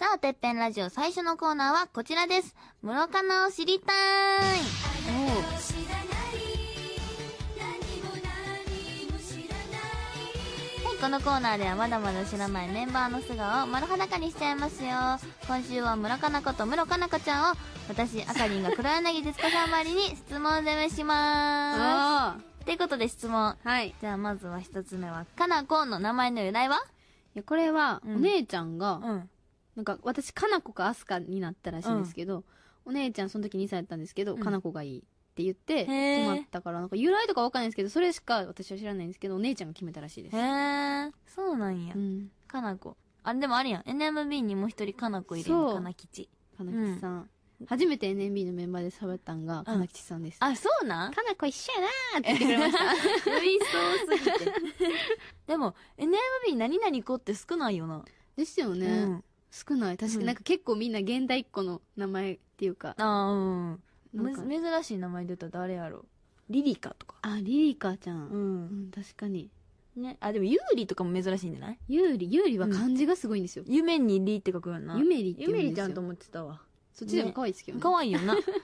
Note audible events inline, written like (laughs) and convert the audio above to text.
さあ、てっぺんラジオ最初のコーナーはこちらです。室カナを知りたいはい、このコーナーではまだまだ知らないメンバーの素顔を丸裸にしちゃいますよ。今週は村かなこと室かな子ちゃんを、私、あかりんが黒柳徹子さん周りに質問攻めしまーす。ということで質問。はい。じゃあまずは一つ目は、かなこの名前の由来はいや、これは、お姉ちゃんが、うん、なんか私かなこかあすかになったらしいんですけど、お姉ちゃんその時2歳だったんですけど、うんかなこがいいって言って困決まったからなんか由来とかわかんないですけどそれしか私は知らないんですけどお姉ちゃんが決めたらしいです、へえそうなんや、うん、かなこあでもあるやん NMB にもう一人かなこいるやんかなきちかなきちさん、初めて NMB のメンバーで喋ったんがかなきちさんです、あそうなんかなこ一緒やなーって言ってくれました (laughs) そうすぎて (laughs) でも NMB 何々子って少ないよなですよね、うん少ない確かになんか結構みんな現代っ子の名前っていうか、ああうんん珍しい名前出たら誰やろリリカとかあリリカちゃん、ううん、確かにねあでもユーリとかも珍しいんじゃないユーリユーリは漢字がすごいんですよ、夢にリって書くよなゆめりってゆ言うめんりですちゃんと思ってたわそっちでも可愛いですけどね可愛いよな (laughs)